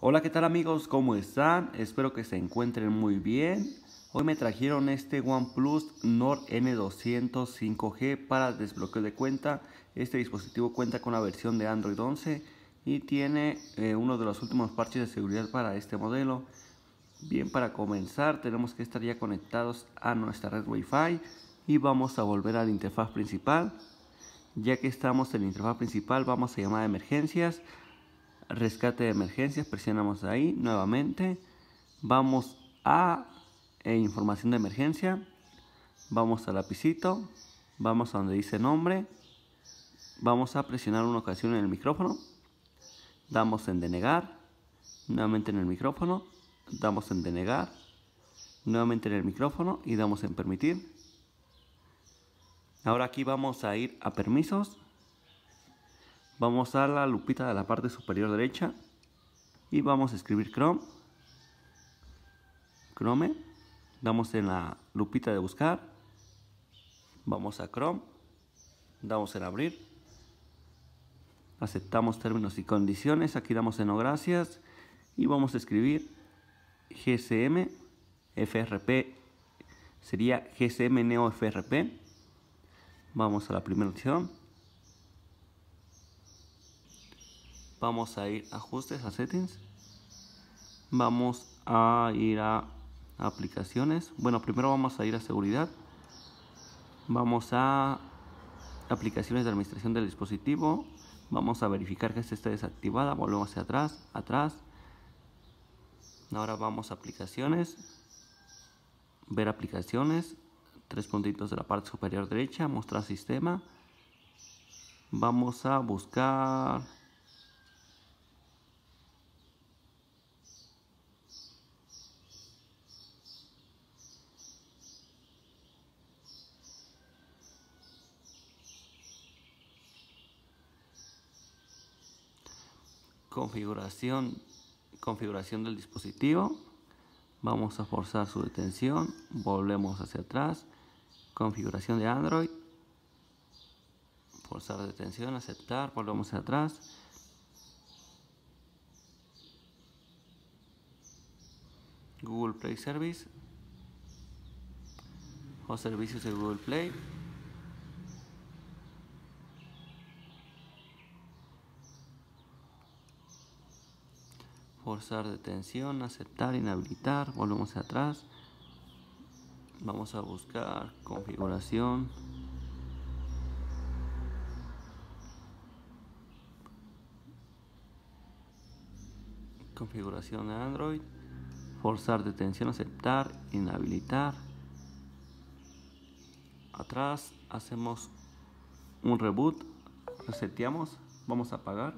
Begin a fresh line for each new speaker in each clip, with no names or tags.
Hola, ¿qué tal amigos? ¿Cómo están? Espero que se encuentren muy bien. Hoy me trajeron este OnePlus Nord N200 5G para desbloqueo de cuenta. Este dispositivo cuenta con la versión de Android 11 y tiene eh, uno de los últimos parches de seguridad para este modelo. Bien, para comenzar tenemos que estar ya conectados a nuestra red Wi-Fi y vamos a volver a la interfaz principal. Ya que estamos en la interfaz principal vamos a llamar a emergencias rescate de emergencias, presionamos ahí nuevamente, vamos a eh, información de emergencia, vamos al lapicito, vamos a donde dice nombre, vamos a presionar una ocasión en el micrófono, damos en denegar, nuevamente en el micrófono, damos en denegar, nuevamente en el micrófono y damos en permitir. Ahora aquí vamos a ir a permisos Vamos a la lupita de la parte superior derecha y vamos a escribir Chrome. Chrome. Damos en la lupita de buscar. Vamos a Chrome. Damos en abrir. Aceptamos términos y condiciones. Aquí damos en no gracias. Y vamos a escribir GCM FRP. Sería GCM Neo FRP. Vamos a la primera opción vamos a ir a ajustes a settings vamos a ir a aplicaciones bueno primero vamos a ir a seguridad vamos a aplicaciones de administración del dispositivo vamos a verificar que esta esté desactivada volvemos hacia atrás atrás ahora vamos a aplicaciones ver aplicaciones tres puntitos de la parte superior derecha mostrar sistema vamos a buscar configuración, configuración del dispositivo, vamos a forzar su detención, volvemos hacia atrás, configuración de Android, forzar detención, aceptar, volvemos hacia atrás. Google Play Service o servicios de Google Play. forzar detención, aceptar, inhabilitar, volvemos atrás. Vamos a buscar configuración. Configuración de Android. Forzar detención, aceptar, inhabilitar. Atrás hacemos un reboot, reseteamos, vamos a apagar,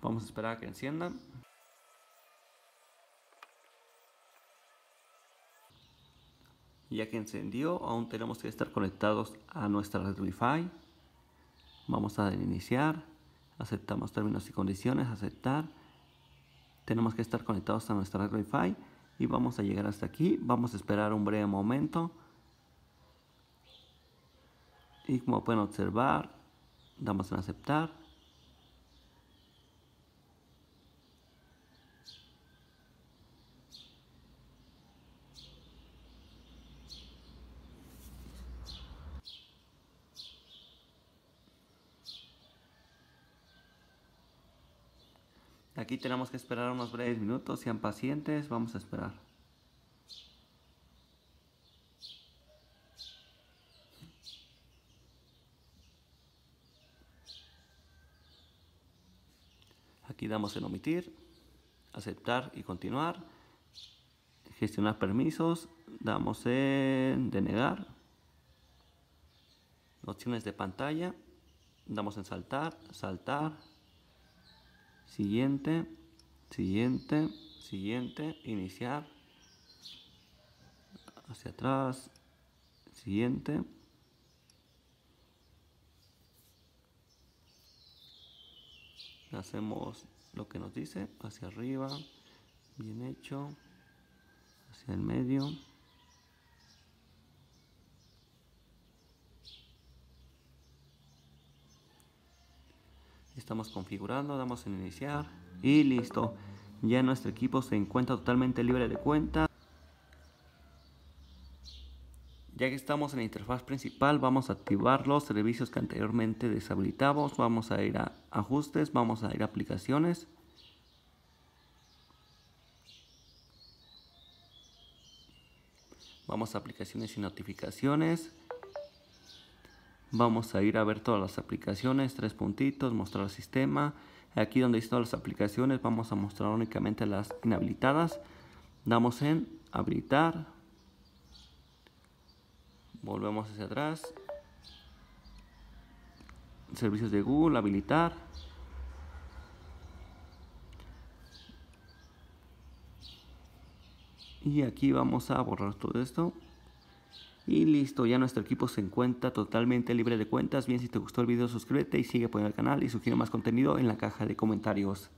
vamos a esperar a que enciendan ya que encendió aún tenemos que estar conectados a nuestra red Wi-Fi vamos a iniciar aceptamos términos y condiciones aceptar tenemos que estar conectados a nuestra red Wi-Fi y vamos a llegar hasta aquí vamos a esperar un breve momento y como pueden observar damos en aceptar Aquí tenemos que esperar unos breves minutos, sean pacientes, vamos a esperar. Aquí damos en omitir, aceptar y continuar. Gestionar permisos, damos en denegar. Opciones de pantalla, damos en saltar, saltar, siguiente, siguiente, siguiente, iniciar, hacia atrás, siguiente. Hacemos lo que nos dice, hacia arriba, bien hecho, hacia el medio. estamos configurando, damos en iniciar y listo. Ya nuestro equipo se encuentra totalmente libre de cuenta. Ya que estamos en la interfaz principal, vamos a activar los servicios que anteriormente deshabilitamos. Vamos a ir a ajustes, vamos a ir a aplicaciones. Vamos a aplicaciones y notificaciones vamos a ir a ver todas las aplicaciones, tres puntitos, mostrar sistema. Aquí donde están todas las aplicaciones vamos a mostrar únicamente las inhabilitadas. Damos en habilitar. Volvemos hacia atrás. Servicios de Google, habilitar. Y aquí vamos a borrar todo esto. Y listo, ya nuestro equipo se encuentra totalmente libre de cuentas. Bien, si te gustó el video suscríbete y sigue apoyando el canal y sugiere más contenido en la caja de comentarios.